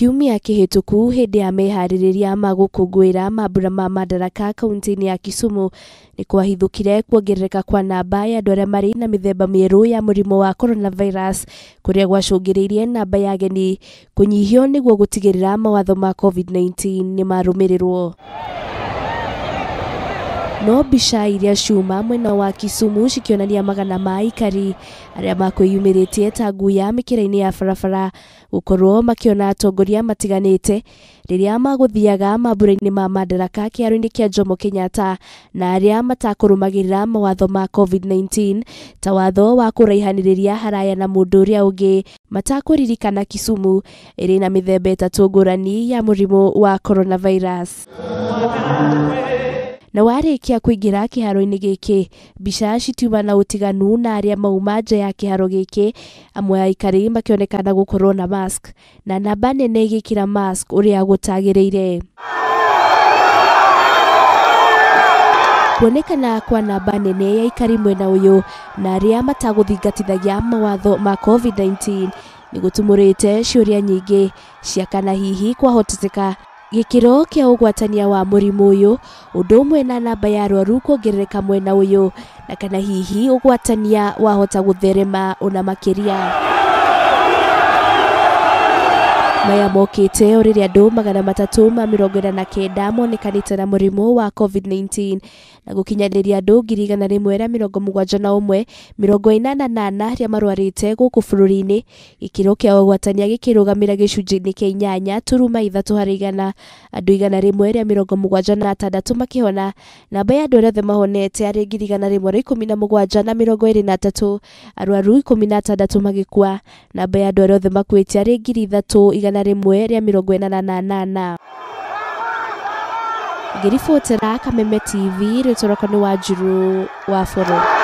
Kiumia kĩhĩtũku hĩndĩ ya meharĩrĩria ma gũkũngũĩra mambura ma Madaraka kaunti-inĩ ya Kisumu nĩ kwahithũkire kuongerereka kwa namba ya andũ arĩa marĩ na mĩthemba mĩerũ ya mũrimũ wa coronavirus kũrĩa gwacũngĩrĩirie namba ya ageni kũnyihio nĩguo gũtigĩrĩra mawatho ma COVID-19 nĩ marũmĩrĩrwo no mbica iria ciuma mwena wa Kisumu cikionania magana ma aikari arĩa makwĩyumĩrĩtie ta ngui ya mĩkĩra-inĩ ya barabara gũkorwo makĩona atongoria matiganĩte rĩrĩa magũthiaga mambura-inĩ ma madaraka kĩharo-inĩ kĩa Jomo Kenyatta na arĩa matakũrũmagĩrĩra mawatho ma COVID-19 ta watho wa kũraihanĩrĩria haraya na mũndũ ũrĩa ũngĩ matakũririkana Kisumu ĩrĩ na mĩthemba ĩtatũ ngũrani ya mũrimũ wa coronavirus na warĩkia kũingĩra kĩharo-inĩ gĩkĩ mbica citiuma na ũtiganu na aria mauma nja ya kĩharo gĩkĩ amwe aikari makĩonekana gũkorwo na mask na namba nene igĩkĩra mask ũrĩa gũtagĩrĩire kuonekana kwa namba nene ya ikari mwena ũyũ na arĩa matagũthingatithagia mawatho ma covid-19 nĩ gũtumũrĩte ciũria nyingĩ cia kana hihi kwahoteteka gikiro kia ugwatania wa murimu uyu undu umwe na namba ya arwaru kuongerereka mwena uyu na kana hihi ugwatania wahota gutherema una makiria maya mokite riria andu magana matatu ma mirongo ina na kenda monekanite na murimu wa covid-19 na gukinyaniria andu ngiri igana rimwe ria mirongo mugwanja na umwe mirongo inana na ana ria marwarite guku bururi-ini gikiro kia ugwatania gikirugamira gicunji-ini kia inyanya turuma ithatu hari igana andu igana rimwe ria mirongo mugwanja na atandatu makihona namba ya andu aria othe mahonete ari ngiri igana rimwe ria ikumi na mugwanja na mirongo iri na atatu arwaru ikumi na atandatu magikua namba ya andu aria othe makuite ari ngiri ithatu igana igana rimwe rĩa mirongo ĩnana na nana ngĩribotera kameme tv rĩtoroko nĩ wa njuru wa bũrũri